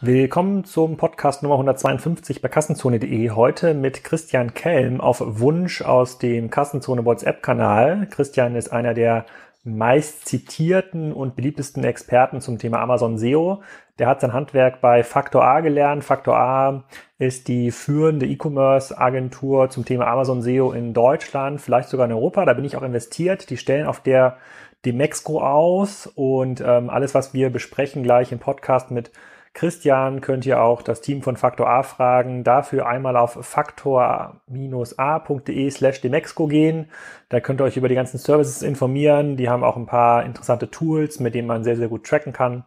Willkommen zum Podcast Nummer 152 bei Kassenzone.de. Heute mit Christian Kelm auf Wunsch aus dem Kassenzone WhatsApp-Kanal. Christian ist einer der meist zitierten und beliebtesten Experten zum Thema Amazon SEO. Der hat sein Handwerk bei Factor A gelernt. Factor A ist die führende E-Commerce-Agentur zum Thema Amazon SEO in Deutschland, vielleicht sogar in Europa. Da bin ich auch investiert. Die stellen auf der Demexco aus und ähm, alles, was wir besprechen gleich im Podcast mit Christian könnt ihr auch das Team von Faktor A fragen. Dafür einmal auf faktor-a.de slash demexco gehen. Da könnt ihr euch über die ganzen Services informieren. Die haben auch ein paar interessante Tools, mit denen man sehr, sehr gut tracken kann,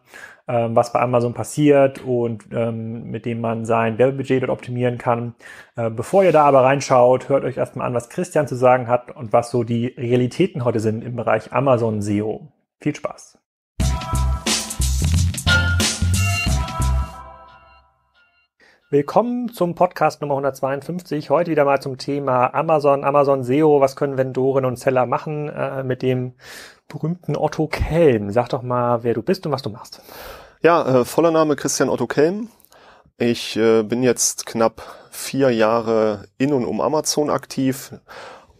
ähm, was bei Amazon passiert und ähm, mit dem man sein Werbebudget dort optimieren kann. Äh, bevor ihr da aber reinschaut, hört euch erstmal an, was Christian zu sagen hat und was so die Realitäten heute sind im Bereich Amazon SEO. Viel Spaß! Willkommen zum Podcast Nummer 152. Heute wieder mal zum Thema Amazon, Amazon SEO. Was können Vendoren und Seller machen äh, mit dem berühmten Otto Kelm? Sag doch mal, wer du bist und was du machst. Ja, äh, voller Name Christian Otto Kelm. Ich äh, bin jetzt knapp vier Jahre in und um Amazon aktiv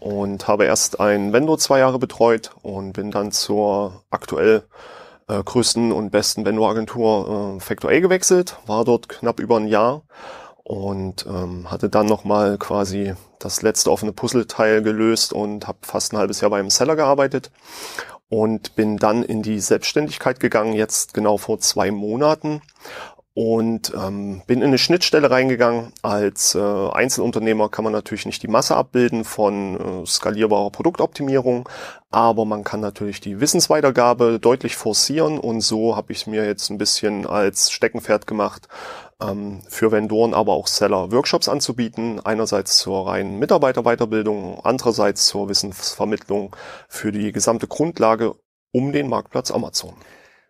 und habe erst ein Vendor zwei Jahre betreut und bin dann zur aktuell äh, größten und besten Venue-Agentur äh, Factor A gewechselt, war dort knapp über ein Jahr und ähm, hatte dann nochmal quasi das letzte offene Puzzleteil gelöst und habe fast ein halbes Jahr bei einem Seller gearbeitet und bin dann in die Selbstständigkeit gegangen, jetzt genau vor zwei Monaten und ähm, bin in eine Schnittstelle reingegangen. Als äh, Einzelunternehmer kann man natürlich nicht die Masse abbilden von äh, skalierbarer Produktoptimierung, aber man kann natürlich die Wissensweitergabe deutlich forcieren und so habe ich mir jetzt ein bisschen als Steckenpferd gemacht, ähm, für Vendoren, aber auch Seller Workshops anzubieten. Einerseits zur reinen Mitarbeiterweiterbildung, andererseits zur Wissensvermittlung für die gesamte Grundlage um den Marktplatz Amazon.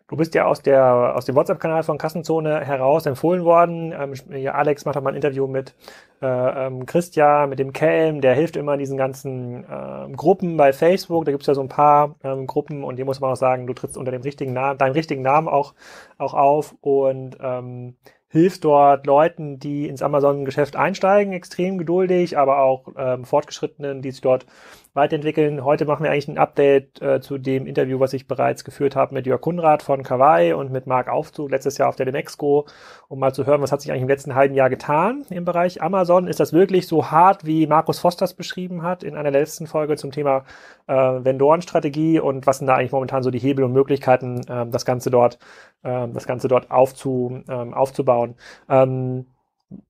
Du bist ja aus, der, aus dem WhatsApp-Kanal von Kassenzone heraus empfohlen worden. Ähm, Alex macht auch mal ein Interview mit äh, ähm, Christian, mit dem Kelm, der hilft immer in diesen ganzen äh, Gruppen bei Facebook. Da gibt's ja so ein paar ähm, Gruppen und hier muss man auch sagen, du trittst unter dem richtigen Namen, deinem richtigen Namen auch, auch auf und ähm, hilfst dort Leuten, die ins Amazon-Geschäft einsteigen, extrem geduldig, aber auch ähm, Fortgeschrittenen, die sich dort weiterentwickeln. Heute machen wir eigentlich ein Update äh, zu dem Interview, was ich bereits geführt habe mit Jörg Kunrad von Kawaii und mit Marc Aufzug letztes Jahr auf der Demexco, um mal zu hören, was hat sich eigentlich im letzten halben Jahr getan im Bereich Amazon. Ist das wirklich so hart, wie Markus Fosters beschrieben hat in einer letzten Folge zum Thema äh, Vendorenstrategie und was sind da eigentlich momentan so die Hebel und Möglichkeiten, äh, das Ganze dort, äh, das Ganze dort aufzu, ähm, aufzubauen? Ähm,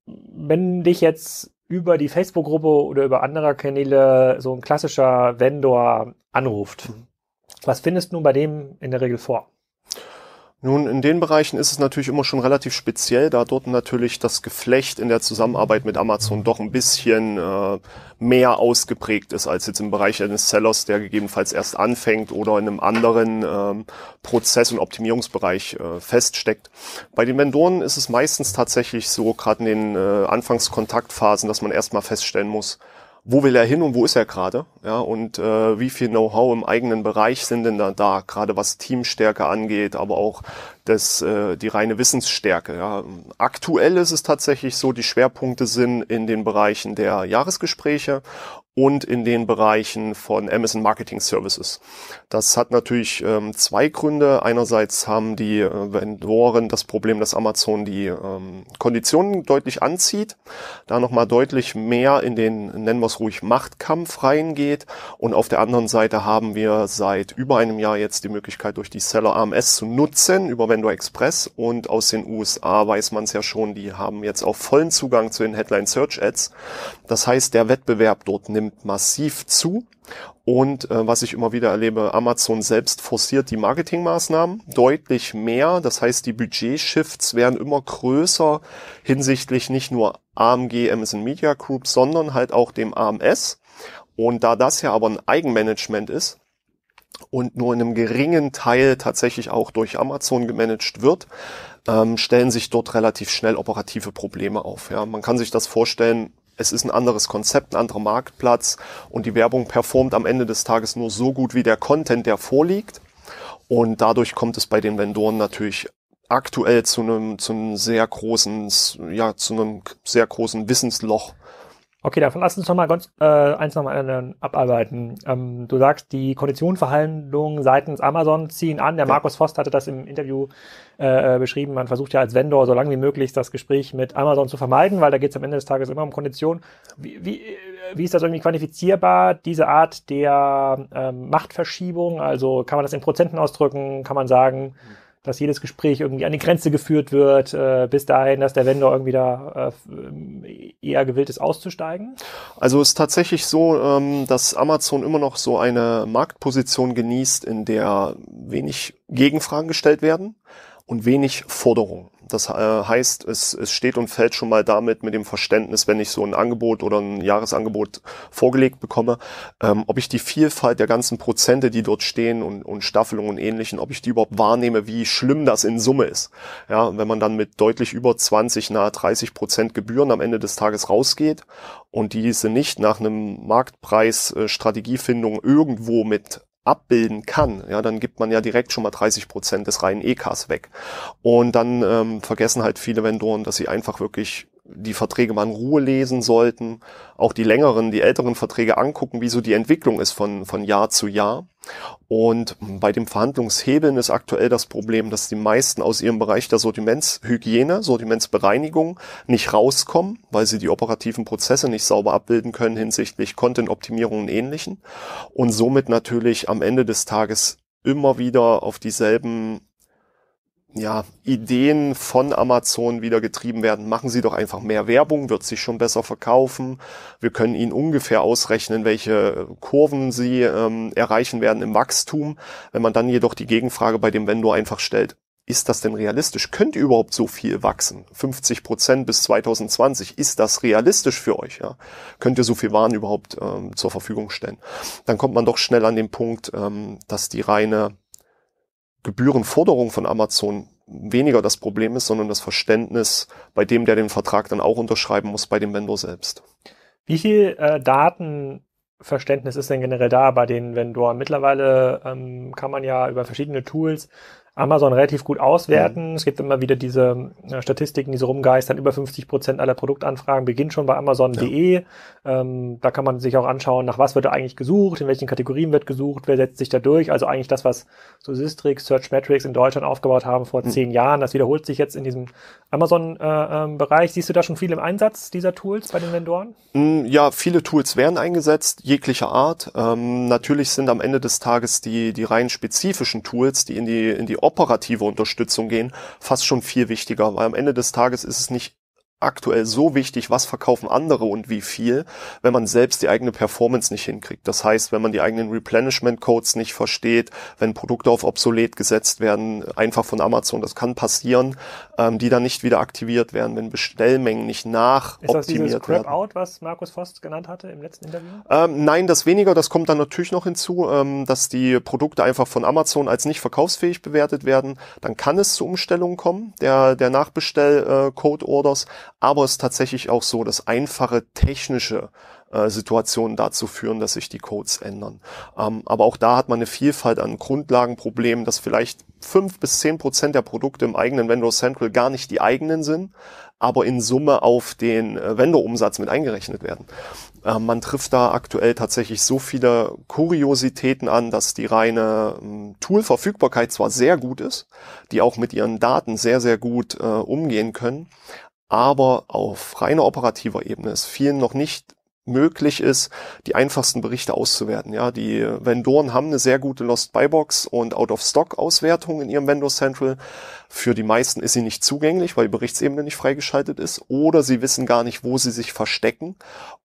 wenn dich jetzt über die Facebook-Gruppe oder über andere Kanäle so ein klassischer Vendor anruft. Mhm. Was findest du nun bei dem in der Regel vor? Nun, in den Bereichen ist es natürlich immer schon relativ speziell, da dort natürlich das Geflecht in der Zusammenarbeit mit Amazon doch ein bisschen äh, mehr ausgeprägt ist als jetzt im Bereich eines Sellers, der gegebenenfalls erst anfängt oder in einem anderen ähm, Prozess- und Optimierungsbereich äh, feststeckt. Bei den Vendoren ist es meistens tatsächlich so, gerade in den äh, Anfangskontaktphasen, dass man erstmal feststellen muss, wo will er hin und wo ist er gerade? Ja, und äh, wie viel Know-how im eigenen Bereich sind denn da, da gerade was Teamstärke angeht, aber auch das, äh, die reine Wissensstärke. Ja. Aktuell ist es tatsächlich so, die Schwerpunkte sind in den Bereichen der Jahresgespräche und in den Bereichen von Amazon Marketing Services. Das hat natürlich ähm, zwei Gründe. Einerseits haben die äh, Vendoren das Problem, dass Amazon die ähm, Konditionen deutlich anzieht, da nochmal deutlich mehr in den, nennen wir es ruhig, Machtkampf reingeht. Und auf der anderen Seite haben wir seit über einem Jahr jetzt die Möglichkeit, durch die Seller AMS zu nutzen über Vendor Express. Und aus den USA weiß man es ja schon, die haben jetzt auch vollen Zugang zu den Headline Search Ads. Das heißt, der Wettbewerb dort nimmt nimmt massiv zu. Und äh, was ich immer wieder erlebe, Amazon selbst forciert die Marketingmaßnahmen deutlich mehr. Das heißt, die Budgetshifts werden immer größer hinsichtlich nicht nur AMG, Amazon Media Group, sondern halt auch dem AMS. Und da das ja aber ein Eigenmanagement ist, und nur in einem geringen Teil tatsächlich auch durch Amazon gemanagt wird, ähm, stellen sich dort relativ schnell operative Probleme auf. Ja, man kann sich das vorstellen, es ist ein anderes Konzept, ein anderer Marktplatz und die Werbung performt am Ende des Tages nur so gut wie der Content, der vorliegt. Und dadurch kommt es bei den Vendoren natürlich aktuell zu einem, zu einem sehr großen, ja, zu einem sehr großen Wissensloch Okay, davon lass uns nochmal ganz äh, eins nochmal äh, abarbeiten. Ähm, du sagst, die Konditionenverhandlungen seitens Amazon ziehen an. Der ja. Markus Voss hatte das im Interview äh, beschrieben. Man versucht ja als Vendor so lange wie möglich das Gespräch mit Amazon zu vermeiden, weil da geht es am Ende des Tages immer um Konditionen. Wie, wie, äh, wie ist das irgendwie quantifizierbar, diese Art der ähm, Machtverschiebung? Also kann man das in Prozenten ausdrücken? Kann man sagen, mhm dass jedes Gespräch irgendwie an die Grenze geführt wird, äh, bis dahin, dass der Vendor irgendwie da äh, eher gewillt ist, auszusteigen? Also ist tatsächlich so, ähm, dass Amazon immer noch so eine Marktposition genießt, in der wenig Gegenfragen gestellt werden und wenig Forderungen. Das äh, heißt, es, es steht und fällt schon mal damit mit dem Verständnis, wenn ich so ein Angebot oder ein Jahresangebot vorgelegt bekomme, ähm, ob ich die Vielfalt der ganzen Prozente, die dort stehen und, und Staffelungen und ähnlichen, ob ich die überhaupt wahrnehme, wie schlimm das in Summe ist. Ja, wenn man dann mit deutlich über 20, nahe 30 Prozent Gebühren am Ende des Tages rausgeht und diese nicht nach einem Marktpreis äh, Strategiefindung irgendwo mit abbilden kann, ja, dann gibt man ja direkt schon mal 30 Prozent des reinen EKs weg. Und dann ähm, vergessen halt viele Vendoren, dass sie einfach wirklich die Verträge mal in Ruhe lesen sollten, auch die längeren, die älteren Verträge angucken, wie so die Entwicklung ist von, von Jahr zu Jahr. Und bei dem Verhandlungshebeln ist aktuell das Problem, dass die meisten aus ihrem Bereich der Sortimentshygiene, Sortimentsbereinigung nicht rauskommen, weil sie die operativen Prozesse nicht sauber abbilden können hinsichtlich Content-Optimierung und ähnlichen. Und somit natürlich am Ende des Tages immer wieder auf dieselben ja, Ideen von Amazon wieder getrieben werden. Machen Sie doch einfach mehr Werbung, wird sich schon besser verkaufen. Wir können Ihnen ungefähr ausrechnen, welche Kurven Sie ähm, erreichen werden im Wachstum. Wenn man dann jedoch die Gegenfrage bei dem Vendor einfach stellt, ist das denn realistisch? Könnt ihr überhaupt so viel wachsen? 50 Prozent bis 2020, ist das realistisch für euch? Ja? Könnt ihr so viel Waren überhaupt ähm, zur Verfügung stellen? Dann kommt man doch schnell an den Punkt, ähm, dass die reine Gebührenforderung von Amazon weniger das Problem ist, sondern das Verständnis bei dem, der den Vertrag dann auch unterschreiben muss, bei dem Vendor selbst. Wie viel äh, Datenverständnis ist denn generell da bei den Vendoren? Mittlerweile ähm, kann man ja über verschiedene Tools Amazon relativ gut auswerten. Mhm. Es gibt immer wieder diese äh, Statistiken, die so rumgeistern. Über 50 Prozent aller Produktanfragen beginnen schon bei Amazon.de. Ja. Ähm, da kann man sich auch anschauen, nach was wird da eigentlich gesucht, in welchen Kategorien wird gesucht, wer setzt sich da durch. Also eigentlich das, was so Systrix, Search Metrics in Deutschland aufgebaut haben vor mhm. zehn Jahren. Das wiederholt sich jetzt in diesem Amazon-Bereich. Äh, ähm, Siehst du da schon viel im Einsatz dieser Tools bei den Vendoren? Mm, ja, viele Tools werden eingesetzt, jeglicher Art. Ähm, natürlich sind am Ende des Tages die, die rein spezifischen Tools, die in die, in die operative Unterstützung gehen, fast schon viel wichtiger, weil am Ende des Tages ist es nicht aktuell so wichtig, was verkaufen andere und wie viel, wenn man selbst die eigene Performance nicht hinkriegt. Das heißt, wenn man die eigenen Replenishment-Codes nicht versteht, wenn Produkte auf obsolet gesetzt werden, einfach von Amazon, das kann passieren, ähm, die dann nicht wieder aktiviert werden, wenn Bestellmengen nicht nachoptimiert werden. Crap-Out, was Markus Voss genannt hatte im letzten Interview? Ähm, nein, das weniger. Das kommt dann natürlich noch hinzu, ähm, dass die Produkte einfach von Amazon als nicht verkaufsfähig bewertet werden. Dann kann es zu Umstellungen kommen, der, der Nachbestell-Code-Orders. Aber es ist tatsächlich auch so, dass einfache technische äh, Situationen dazu führen, dass sich die Codes ändern. Ähm, aber auch da hat man eine Vielfalt an Grundlagenproblemen, dass vielleicht fünf bis zehn Prozent der Produkte im eigenen Vendor Central gar nicht die eigenen sind, aber in Summe auf den äh, Vendor-Umsatz mit eingerechnet werden. Ähm, man trifft da aktuell tatsächlich so viele Kuriositäten an, dass die reine ähm, Tool-Verfügbarkeit zwar sehr gut ist, die auch mit ihren Daten sehr, sehr gut äh, umgehen können, aber auf reiner operativer Ebene es vielen noch nicht möglich ist, die einfachsten Berichte auszuwerten. Ja, die Vendoren haben eine sehr gute Lost Buy Box und Out of Stock Auswertung in ihrem Vendor Central, für die meisten ist sie nicht zugänglich, weil die Berichtsebene nicht freigeschaltet ist. Oder sie wissen gar nicht, wo sie sich verstecken.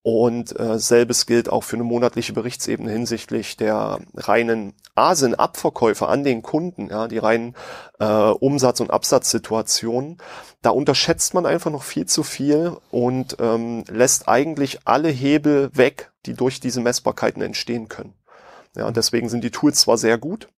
Und äh, selbes gilt auch für eine monatliche Berichtsebene hinsichtlich der reinen Asien-Abverkäufe an den Kunden, ja, die reinen äh, Umsatz- und Absatzsituationen. Da unterschätzt man einfach noch viel zu viel und ähm, lässt eigentlich alle Hebel weg, die durch diese Messbarkeiten entstehen können. Ja, deswegen sind die Tools zwar sehr gut,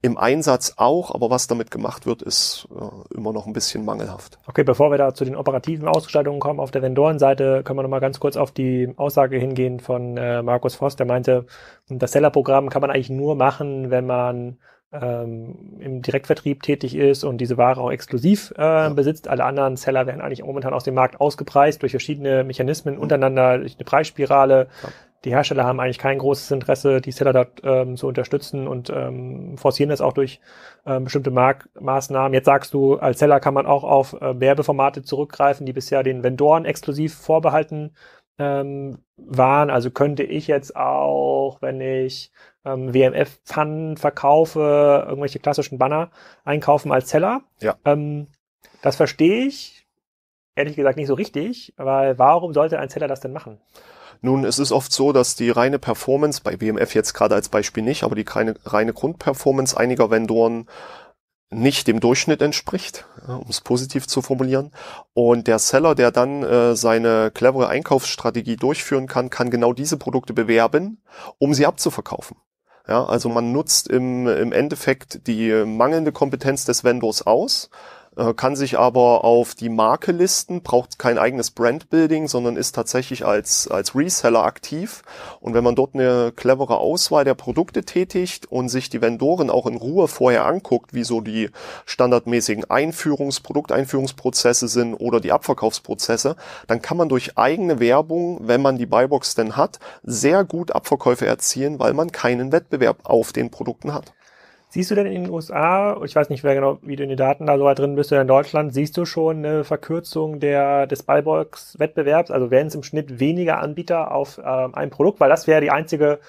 im Einsatz auch, aber was damit gemacht wird, ist äh, immer noch ein bisschen mangelhaft. Okay, bevor wir da zu den operativen Ausgestaltungen kommen, auf der Vendorenseite können wir nochmal ganz kurz auf die Aussage hingehen von äh, Markus Voss, der meinte, das Seller-Programm kann man eigentlich nur machen, wenn man ähm, im Direktvertrieb tätig ist und diese Ware auch exklusiv äh, ja. besitzt. Alle anderen Seller werden eigentlich momentan aus dem Markt ausgepreist durch verschiedene Mechanismen mhm. untereinander, durch eine Preisspirale. Ja die Hersteller haben eigentlich kein großes Interesse, die Seller dort ähm, zu unterstützen und ähm, forcieren das auch durch ähm, bestimmte Mark Maßnahmen. Jetzt sagst du, als Seller kann man auch auf äh, Werbeformate zurückgreifen, die bisher den Vendoren exklusiv vorbehalten ähm, waren. Also könnte ich jetzt auch, wenn ich ähm, WMF-Pfannen verkaufe, irgendwelche klassischen Banner einkaufen als Seller. Ja. Ähm, das verstehe ich ehrlich gesagt nicht so richtig, weil warum sollte ein Seller das denn machen? Nun, es ist oft so, dass die reine Performance, bei WMF jetzt gerade als Beispiel nicht, aber die reine, reine Grundperformance einiger Vendoren nicht dem Durchschnitt entspricht, um es positiv zu formulieren. Und der Seller, der dann äh, seine clevere Einkaufsstrategie durchführen kann, kann genau diese Produkte bewerben, um sie abzuverkaufen. Ja, also man nutzt im, im Endeffekt die mangelnde Kompetenz des Vendors aus, äh, kann sich aber auf die Marke listen, braucht kein eigenes Brandbuilding, sondern ist tatsächlich als, als Reseller aktiv. Und wenn man dort eine clevere Auswahl der Produkte tätigt und sich die Vendoren auch in Ruhe vorher anguckt, wie so die standardmäßigen Einführungs-, Produkteinführungsprozesse sind oder die Abverkaufsprozesse, dann kann man durch eigene Werbung, wenn man die Buybox denn hat, sehr gut Abverkäufe erzielen, weil man keinen Wettbewerb auf den Produkten hat. Siehst du denn in den USA, ich weiß nicht wer genau, wie du in den Daten da so weit drin bist, oder in Deutschland, siehst du schon eine Verkürzung der, des Ballbox-Wettbewerbs? Also werden es im Schnitt weniger Anbieter auf ähm, ein Produkt? Weil das wäre die einzige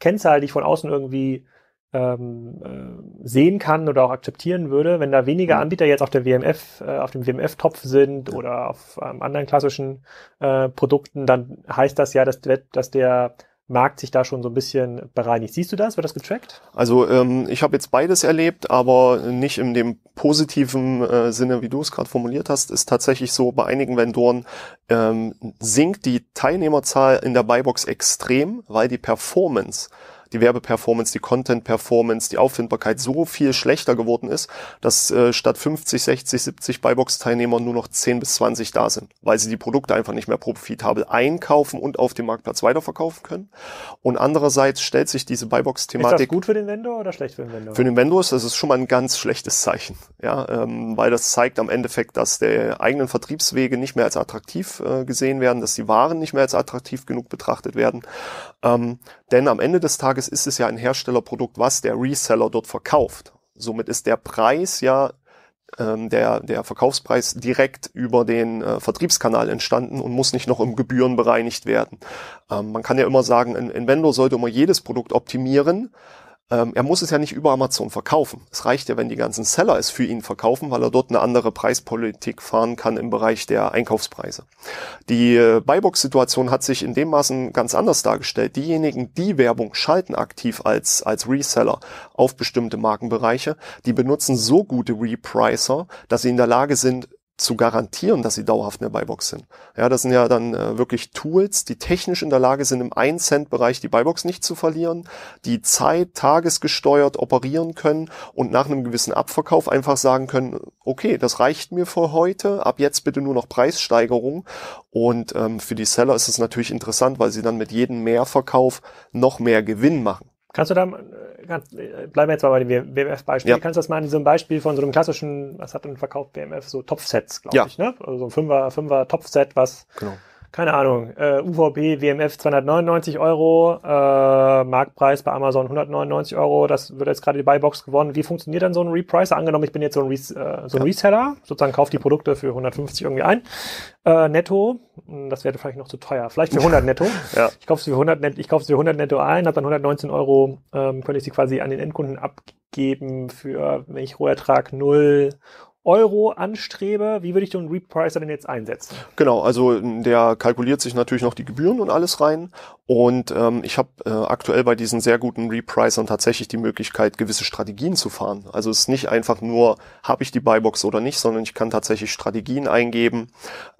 Kennzahl, die ich von außen irgendwie ähm, äh, sehen kann oder auch akzeptieren würde, wenn da weniger mhm. Anbieter jetzt auf der WMF, äh, auf dem WMF-Topf sind oder auf ähm, anderen klassischen äh, Produkten, dann heißt das ja, dass, dass der Markt sich da schon so ein bisschen bereinigt. Siehst du das? Wird das getrackt? Also ähm, ich habe jetzt beides erlebt, aber nicht in dem positiven äh, Sinne, wie du es gerade formuliert hast. Ist tatsächlich so, bei einigen Vendoren ähm, sinkt die Teilnehmerzahl in der Buybox extrem, weil die Performance die Werbeperformance, die Content-Performance, die Auffindbarkeit so viel schlechter geworden ist, dass äh, statt 50, 60, 70 Buybox-Teilnehmer nur noch 10 bis 20 da sind, weil sie die Produkte einfach nicht mehr profitabel einkaufen und auf dem Marktplatz weiterverkaufen können. Und andererseits stellt sich diese Buybox-Thematik... Ist das gut für den Vendor oder schlecht für den Vendor? Für den Vendor ist das ist schon mal ein ganz schlechtes Zeichen, ja, ähm, weil das zeigt am Endeffekt, dass der eigenen Vertriebswege nicht mehr als attraktiv äh, gesehen werden, dass die Waren nicht mehr als attraktiv genug betrachtet werden. Ähm, denn am Ende des Tages Tages ist es ja ein Herstellerprodukt, was der Reseller dort verkauft. Somit ist der Preis ja ähm, der, der Verkaufspreis direkt über den äh, Vertriebskanal entstanden und muss nicht noch im Gebühren bereinigt werden. Ähm, man kann ja immer sagen, ein, ein Vendor sollte immer jedes Produkt optimieren, ähm, er muss es ja nicht über Amazon verkaufen. Es reicht ja, wenn die ganzen Seller es für ihn verkaufen, weil er dort eine andere Preispolitik fahren kann im Bereich der Einkaufspreise. Die äh, Buybox-Situation hat sich in dem Maßen ganz anders dargestellt. Diejenigen, die Werbung schalten aktiv als, als Reseller auf bestimmte Markenbereiche, die benutzen so gute Repricer, dass sie in der Lage sind, zu garantieren, dass sie dauerhaft in der Buybox sind. Ja, das sind ja dann äh, wirklich Tools, die technisch in der Lage sind, im 1 Cent Bereich die Buybox nicht zu verlieren, die Zeit tagesgesteuert operieren können und nach einem gewissen Abverkauf einfach sagen können, okay, das reicht mir für heute, ab jetzt bitte nur noch Preissteigerung und ähm, für die Seller ist es natürlich interessant, weil sie dann mit jedem Mehrverkauf noch mehr Gewinn machen. Kannst du da ganz, äh, bleiben wir jetzt mal bei dem WMF-Beispiel. Ja. Kannst du das mal in so einem Beispiel von so einem klassischen, was hat denn verkauft WMF? So Topfsets, glaube ja. ich, ne? Also so ein Fünfer, Fünfer Topfset, was genau keine Ahnung, äh, UVP, WMF 299 Euro, äh, Marktpreis bei Amazon 199 Euro, das wird jetzt gerade die Buybox gewonnen. Wie funktioniert dann so ein Repricer? Angenommen, ich bin jetzt so ein, Res äh, so ein Reseller, sozusagen kaufe die Produkte für 150 irgendwie ein, äh, netto, hm, das wäre vielleicht noch zu teuer, vielleicht für 100 netto. ja. Ich kaufe es für 100 netto, ich kaufe es für 100 netto ein, habe dann 119 Euro, ähm, könnte ich sie quasi an den Endkunden abgeben für, wenn ich Rohertrag 0 Euro anstrebe, wie würde ich den Repricer denn jetzt einsetzen? Genau, also hm, der kalkuliert sich natürlich noch die Gebühren und alles rein. Und ähm, ich habe äh, aktuell bei diesen sehr guten Repricern tatsächlich die Möglichkeit, gewisse Strategien zu fahren. Also es ist nicht einfach nur, habe ich die Buybox oder nicht, sondern ich kann tatsächlich Strategien eingeben.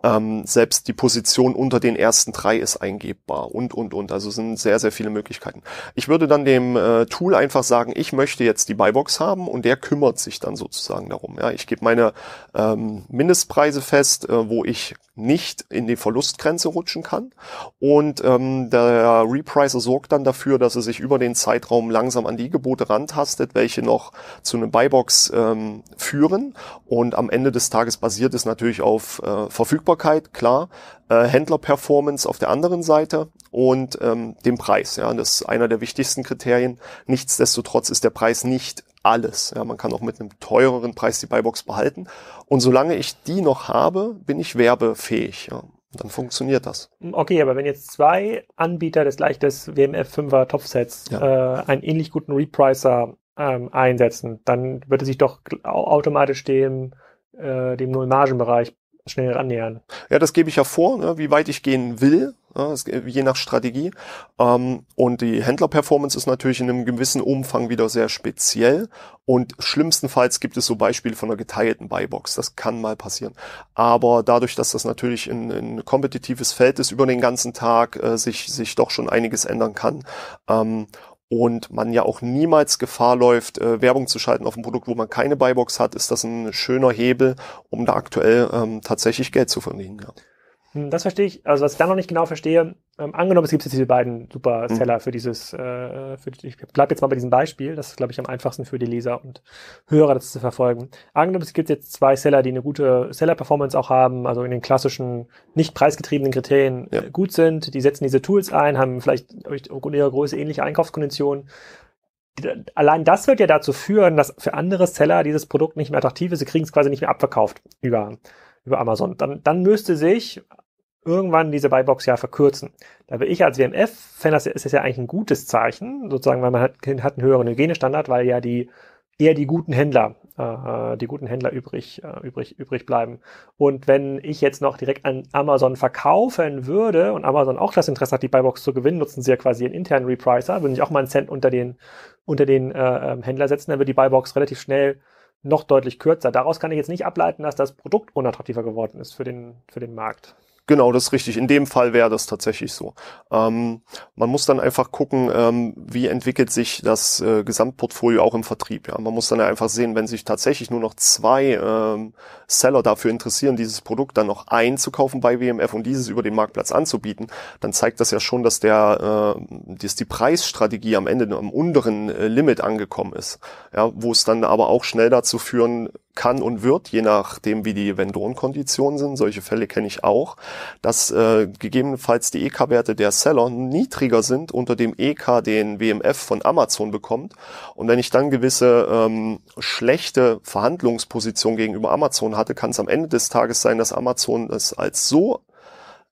Ähm, selbst die Position unter den ersten drei ist eingebbar und, und, und. Also es sind sehr, sehr viele Möglichkeiten. Ich würde dann dem äh, Tool einfach sagen, ich möchte jetzt die Buybox haben und der kümmert sich dann sozusagen darum. Ja, ich gebe meine ähm, Mindestpreise fest, äh, wo ich nicht in die Verlustgrenze rutschen kann. Und ähm, der Repricer sorgt dann dafür, dass er sich über den Zeitraum langsam an die Gebote rantastet, welche noch zu einem Buybox ähm, führen. Und am Ende des Tages basiert es natürlich auf äh, Verfügbarkeit, klar. Äh, Händler-Performance auf der anderen Seite und ähm, dem Preis. Ja, das ist einer der wichtigsten Kriterien. Nichtsdestotrotz ist der Preis nicht alles. Ja, man kann auch mit einem teureren Preis die Buybox behalten. Und solange ich die noch habe, bin ich werbefähig. Ja. Dann funktioniert das. Okay, aber wenn jetzt zwei Anbieter des gleichen WMF 5er Topsets ja. äh, einen ähnlich guten Repricer ähm, einsetzen, dann würde sich doch automatisch dem, äh, dem Null-Margen-Bereich schnell rannähern. Ja, das gebe ich ja vor, ne, wie weit ich gehen will, ja, ne, je nach Strategie. Ähm, und die Händler-Performance ist natürlich in einem gewissen Umfang wieder sehr speziell. Und schlimmstenfalls gibt es so Beispiele von einer geteilten Buybox. Das kann mal passieren. Aber dadurch, dass das natürlich ein, ein kompetitives Feld ist über den ganzen Tag, äh, sich, sich doch schon einiges ändern kann. Ähm, und man ja auch niemals Gefahr läuft, äh, Werbung zu schalten auf ein Produkt, wo man keine Buybox hat, ist das ein schöner Hebel, um da aktuell ähm, tatsächlich Geld zu verdienen. Ja. Hm. Das verstehe ich. Also was ich dann noch nicht genau verstehe, ähm, angenommen, es gibt jetzt diese beiden Superseller hm. mhm. für dieses, äh, für, ich bleibe jetzt mal bei diesem Beispiel, das ist, glaube ich, am einfachsten für die Leser und Hörer, das zu verfolgen. Angenommen, es gibt jetzt zwei Seller, die eine gute Seller-Performance auch haben, also in den klassischen, nicht preisgetriebenen Kriterien ja. Äh, gut sind, die setzen diese Tools ein, haben vielleicht aufgrund ihrer Größe ähnliche Einkaufskonditionen. Allein das wird ja dazu führen, dass für andere Seller dieses Produkt nicht mehr attraktiv ist, sie kriegen es quasi nicht mehr abverkauft über über Amazon. Dann, dann müsste sich irgendwann diese Buybox ja verkürzen. Da will ich als WMF, fan das, ist ja eigentlich ein gutes Zeichen, sozusagen, weil man hat, hat einen höheren Hygienestandard, weil ja die eher die guten Händler, äh, die guten Händler übrig, äh, übrig, übrig bleiben. Und wenn ich jetzt noch direkt an Amazon verkaufen würde und Amazon auch das Interesse hat, die Buybox zu gewinnen, nutzen sie ja quasi einen internen Repricer, würden ich auch mal einen Cent unter den, unter den äh, ähm, Händler setzen, dann wird die Buybox relativ schnell noch deutlich kürzer. Daraus kann ich jetzt nicht ableiten, dass das Produkt unattraktiver geworden ist für den, für den Markt. Genau, das ist richtig. In dem Fall wäre das tatsächlich so. Ähm, man muss dann einfach gucken, ähm, wie entwickelt sich das äh, Gesamtportfolio auch im Vertrieb. Ja? Man muss dann einfach sehen, wenn sich tatsächlich nur noch zwei ähm, Seller dafür interessieren, dieses Produkt dann noch einzukaufen bei WMF und dieses über den Marktplatz anzubieten, dann zeigt das ja schon, dass der, äh, dass die Preisstrategie am Ende am unteren äh, Limit angekommen ist. Ja? Wo es dann aber auch schnell dazu führen kann und wird, je nachdem, wie die Vendorenkonditionen sind, solche Fälle kenne ich auch, dass äh, gegebenenfalls die EK-Werte der Seller niedriger sind, unter dem EK den WMF von Amazon bekommt. Und wenn ich dann gewisse ähm, schlechte Verhandlungsposition gegenüber Amazon hatte, kann es am Ende des Tages sein, dass Amazon es als so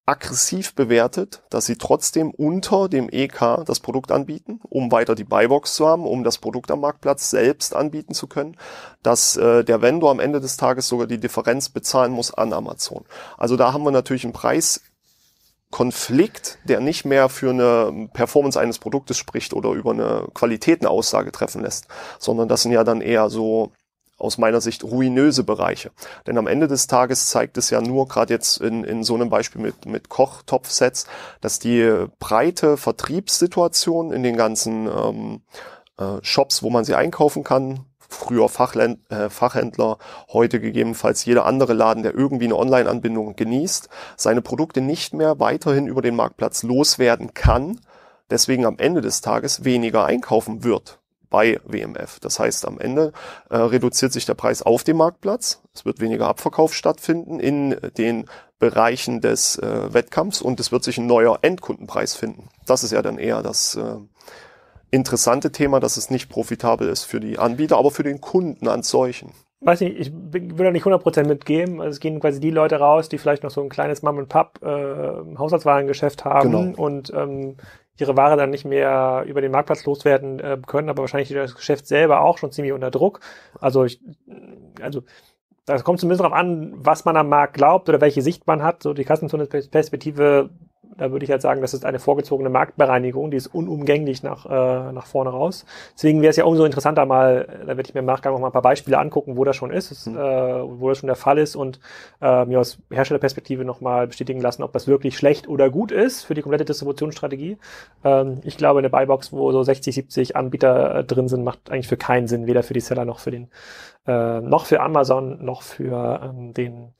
aggressiv bewertet, dass sie trotzdem unter dem EK das Produkt anbieten, um weiter die Buybox zu haben, um das Produkt am Marktplatz selbst anbieten zu können, dass äh, der Vendor am Ende des Tages sogar die Differenz bezahlen muss an Amazon. Also da haben wir natürlich einen Preiskonflikt, der nicht mehr für eine Performance eines Produktes spricht oder über eine Qualität eine Aussage treffen lässt, sondern das sind ja dann eher so aus meiner Sicht ruinöse Bereiche. Denn am Ende des Tages zeigt es ja nur, gerade jetzt in, in so einem Beispiel mit, mit Kochtopfsets, dass die breite Vertriebssituation in den ganzen ähm, äh, Shops, wo man sie einkaufen kann, früher Fachland, äh, Fachhändler, heute gegebenenfalls jeder andere Laden, der irgendwie eine Online-Anbindung genießt, seine Produkte nicht mehr weiterhin über den Marktplatz loswerden kann, deswegen am Ende des Tages weniger einkaufen wird bei WMF. Das heißt, am Ende äh, reduziert sich der Preis auf dem Marktplatz. Es wird weniger Abverkauf stattfinden in den Bereichen des äh, Wettkampfs und es wird sich ein neuer Endkundenpreis finden. Das ist ja dann eher das äh, interessante Thema, dass es nicht profitabel ist für die Anbieter, aber für den Kunden an solchen weiß nicht, ich würde da nicht 100% mitgeben. Also es gehen quasi die Leute raus, die vielleicht noch so ein kleines Mom-and-Pub-Haushaltswarengeschäft äh, haben genau. und ähm, ihre Ware dann nicht mehr über den Marktplatz loswerden äh, können, aber wahrscheinlich das Geschäft selber auch schon ziemlich unter Druck. Also ich, mm, also das kommt zumindest darauf an, was man am Markt glaubt oder welche Sicht man hat. So die Kassenzonen-Perspektive da würde ich halt sagen, das ist eine vorgezogene Marktbereinigung, die ist unumgänglich nach, äh, nach vorne raus. Deswegen wäre es ja umso interessanter mal, äh, da werde ich mir im Nachgang noch mal ein paar Beispiele angucken, wo das schon ist, ist mhm. äh, wo das schon der Fall ist und äh, mir aus Herstellerperspektive noch mal bestätigen lassen, ob das wirklich schlecht oder gut ist für die komplette Distributionsstrategie. Ähm, ich glaube, eine Buybox, wo so 60, 70 Anbieter äh, drin sind, macht eigentlich für keinen Sinn, weder für die Seller noch für den, äh, noch für Amazon, noch für ähm, den,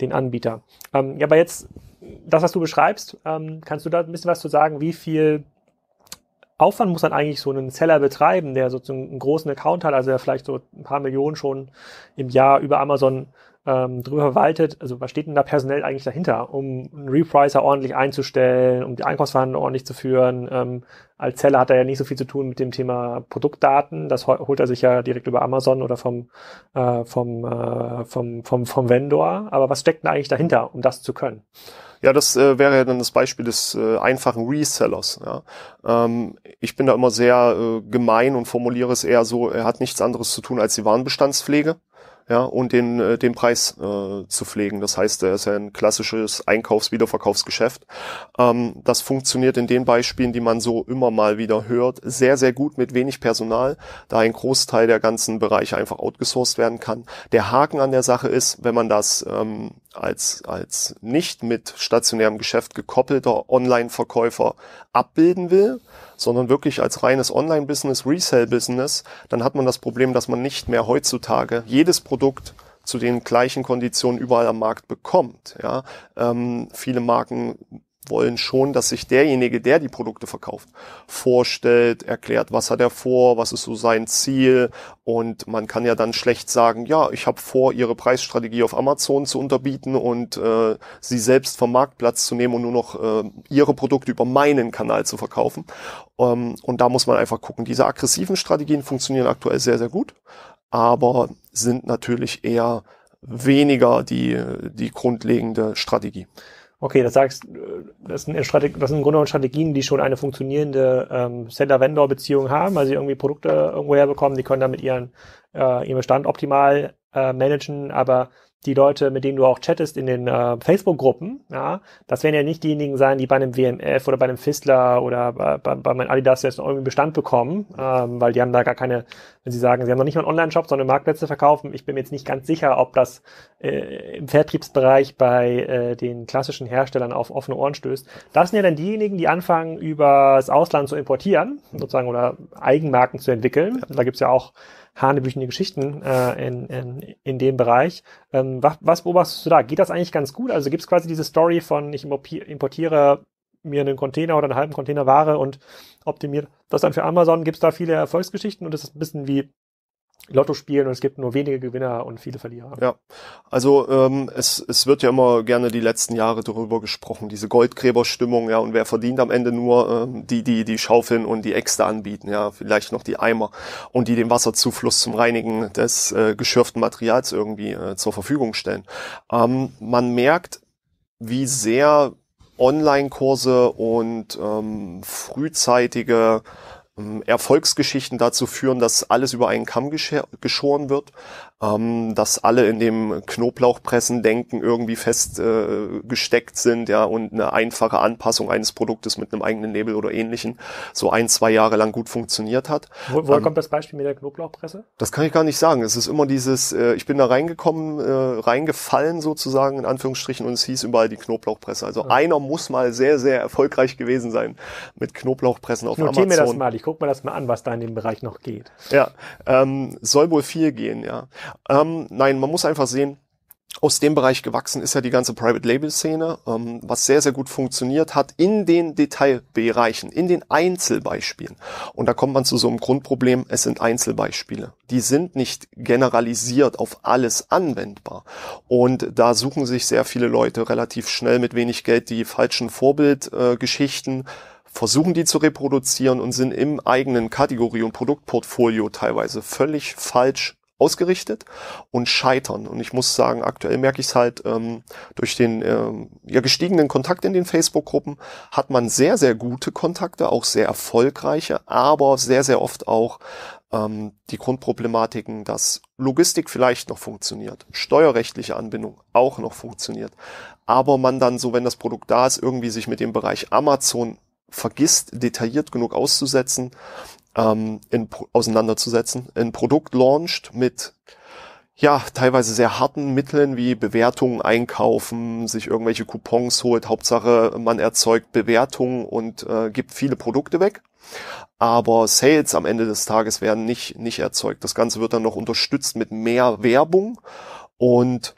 den Anbieter. Ähm, ja, aber jetzt das, was du beschreibst, ähm, kannst du da ein bisschen was zu sagen, wie viel Aufwand muss dann eigentlich so einen Seller betreiben, der so einen großen Account hat, also der vielleicht so ein paar Millionen schon im Jahr über Amazon ähm, drüber verwaltet. Also was steht denn da personell eigentlich dahinter, um einen Repricer ordentlich einzustellen, um die Einkaufsverhandlungen ordentlich zu führen? Ähm, als Seller hat er ja nicht so viel zu tun mit dem Thema Produktdaten. Das holt er sich ja direkt über Amazon oder vom, äh, vom, äh, vom, vom, vom Vendor. Aber was steckt denn eigentlich dahinter, um das zu können? Ja, das äh, wäre ja dann das Beispiel des äh, einfachen Resellers. Ja. Ähm, ich bin da immer sehr äh, gemein und formuliere es eher so, er hat nichts anderes zu tun als die Warenbestandspflege ja, und den, äh, den Preis äh, zu pflegen. Das heißt, er ist ja ein klassisches Einkaufs-Wiederverkaufsgeschäft. Ähm, das funktioniert in den Beispielen, die man so immer mal wieder hört, sehr, sehr gut mit wenig Personal, da ein Großteil der ganzen Bereiche einfach outgesourced werden kann. Der Haken an der Sache ist, wenn man das ähm, als, als nicht mit stationärem Geschäft gekoppelter Online-Verkäufer abbilden will, sondern wirklich als reines Online-Business, Resell-Business, dann hat man das Problem, dass man nicht mehr heutzutage jedes Produkt zu den gleichen Konditionen überall am Markt bekommt. Ja, ähm, viele Marken wollen schon, dass sich derjenige, der die Produkte verkauft, vorstellt, erklärt, was hat er vor, was ist so sein Ziel. Und man kann ja dann schlecht sagen, ja, ich habe vor, ihre Preisstrategie auf Amazon zu unterbieten und äh, sie selbst vom Marktplatz zu nehmen und nur noch äh, ihre Produkte über meinen Kanal zu verkaufen. Ähm, und da muss man einfach gucken. Diese aggressiven Strategien funktionieren aktuell sehr, sehr gut, aber sind natürlich eher weniger die, die grundlegende Strategie. Okay, das sagst, das sind, das sind im Grunde genommen Strategien, die schon eine funktionierende ähm, Seller-Vendor-Beziehung haben, also sie irgendwie Produkte irgendwo herbekommen, die können dann mit ihren, äh, ihren Bestand optimal äh, managen, aber die Leute, mit denen du auch chattest in den äh, Facebook-Gruppen, ja, das werden ja nicht diejenigen sein, die bei einem WMF oder bei einem Fistler oder bei, bei, bei meinem Adidas jetzt noch irgendwie Bestand bekommen, ähm, weil die haben da gar keine, wenn sie sagen, sie haben noch nicht mal einen Online-Shop, sondern Marktplätze verkaufen. Ich bin mir jetzt nicht ganz sicher, ob das äh, im Vertriebsbereich bei äh, den klassischen Herstellern auf offene Ohren stößt. Das sind ja dann diejenigen, die anfangen, über das Ausland zu importieren, sozusagen, oder Eigenmarken zu entwickeln. Da gibt's ja auch hanebüchende Geschichten äh, in, in, in dem Bereich. Ähm, was, was beobachtest du da? Geht das eigentlich ganz gut? Also gibt es quasi diese Story von, ich importiere mir einen Container oder einen halben Container Ware und optimiere das dann für Amazon. Gibt es da viele Erfolgsgeschichten und ist es ein bisschen wie Lotto spielen und es gibt nur wenige Gewinner und viele Verlierer. Ja, also ähm, es, es wird ja immer gerne die letzten Jahre darüber gesprochen, diese Goldgräberstimmung, ja, und wer verdient am Ende nur ähm, die, die die Schaufeln und die Äxte anbieten, ja, vielleicht noch die Eimer und die den Wasserzufluss zum Reinigen des äh, geschürften Materials irgendwie äh, zur Verfügung stellen. Ähm, man merkt, wie sehr Online-Kurse und ähm, frühzeitige Erfolgsgeschichten dazu führen, dass alles über einen Kamm geschoren wird ähm, dass alle in dem Knoblauchpressen-Denken irgendwie festgesteckt äh, sind, ja, und eine einfache Anpassung eines Produktes mit einem eigenen Label oder ähnlichen so ein, zwei Jahre lang gut funktioniert hat. Wo, woher ähm, kommt das Beispiel mit der Knoblauchpresse? Das kann ich gar nicht sagen. Es ist immer dieses, äh, ich bin da reingekommen, äh, reingefallen sozusagen, in Anführungsstrichen, und es hieß überall die Knoblauchpresse. Also ja. einer muss mal sehr, sehr erfolgreich gewesen sein mit Knoblauchpressen auf ich Amazon. mir das mal, ich guck mir das mal an, was da in dem Bereich noch geht. Ja, ähm, soll wohl viel gehen, ja. Ähm, nein, man muss einfach sehen, aus dem Bereich gewachsen ist ja die ganze Private Label Szene, ähm, was sehr, sehr gut funktioniert hat in den Detailbereichen, in den Einzelbeispielen. Und da kommt man zu so einem Grundproblem, es sind Einzelbeispiele. Die sind nicht generalisiert auf alles anwendbar. Und da suchen sich sehr viele Leute relativ schnell mit wenig Geld die falschen Vorbildgeschichten. Äh, versuchen die zu reproduzieren und sind im eigenen Kategorie- und Produktportfolio teilweise völlig falsch ausgerichtet und scheitern. Und ich muss sagen, aktuell merke ich es halt ähm, durch den ähm, ja, gestiegenen Kontakt in den Facebook-Gruppen, hat man sehr, sehr gute Kontakte, auch sehr erfolgreiche, aber sehr, sehr oft auch ähm, die Grundproblematiken, dass Logistik vielleicht noch funktioniert, steuerrechtliche Anbindung auch noch funktioniert, aber man dann so, wenn das Produkt da ist, irgendwie sich mit dem Bereich Amazon vergisst, detailliert genug auszusetzen ähm, in, auseinanderzusetzen. Ein Produkt launcht mit ja, teilweise sehr harten Mitteln wie Bewertungen einkaufen, sich irgendwelche Coupons holt. Hauptsache, man erzeugt Bewertungen und äh, gibt viele Produkte weg. Aber Sales am Ende des Tages werden nicht, nicht erzeugt. Das Ganze wird dann noch unterstützt mit mehr Werbung und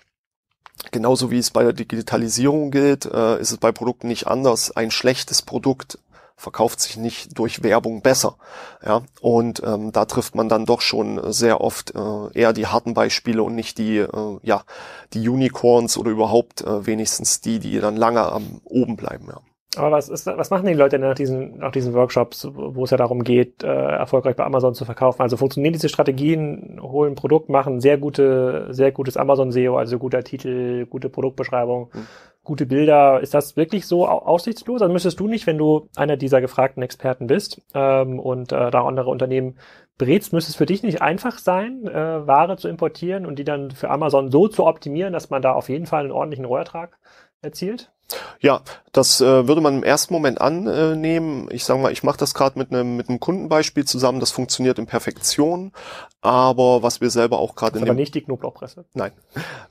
Genauso wie es bei der Digitalisierung gilt, äh, ist es bei Produkten nicht anders. Ein schlechtes Produkt verkauft sich nicht durch Werbung besser. Ja, und ähm, da trifft man dann doch schon sehr oft äh, eher die harten Beispiele und nicht die, äh, ja, die Unicorns oder überhaupt äh, wenigstens die, die dann lange am oben bleiben. Ja. Aber was, ist, was machen die Leute denn nach diesen, nach diesen Workshops, wo es ja darum geht, äh, erfolgreich bei Amazon zu verkaufen? Also funktionieren diese Strategien, holen Produkt, machen sehr gute, sehr gutes Amazon SEO, also guter Titel, gute Produktbeschreibung, hm gute Bilder. Ist das wirklich so aussichtslos? Also müsstest du nicht, wenn du einer dieser gefragten Experten bist ähm, und äh, da andere Unternehmen berätst, müsste es für dich nicht einfach sein, äh, Ware zu importieren und die dann für Amazon so zu optimieren, dass man da auf jeden Fall einen ordentlichen Rohertrag erzielt? Ja, das äh, würde man im ersten Moment annehmen. Ich sage mal, ich mache das gerade mit einem mit einem Kundenbeispiel zusammen. Das funktioniert in Perfektion. Aber was wir selber auch gerade in aber dem, nicht die Knoblauchpresse. Nein,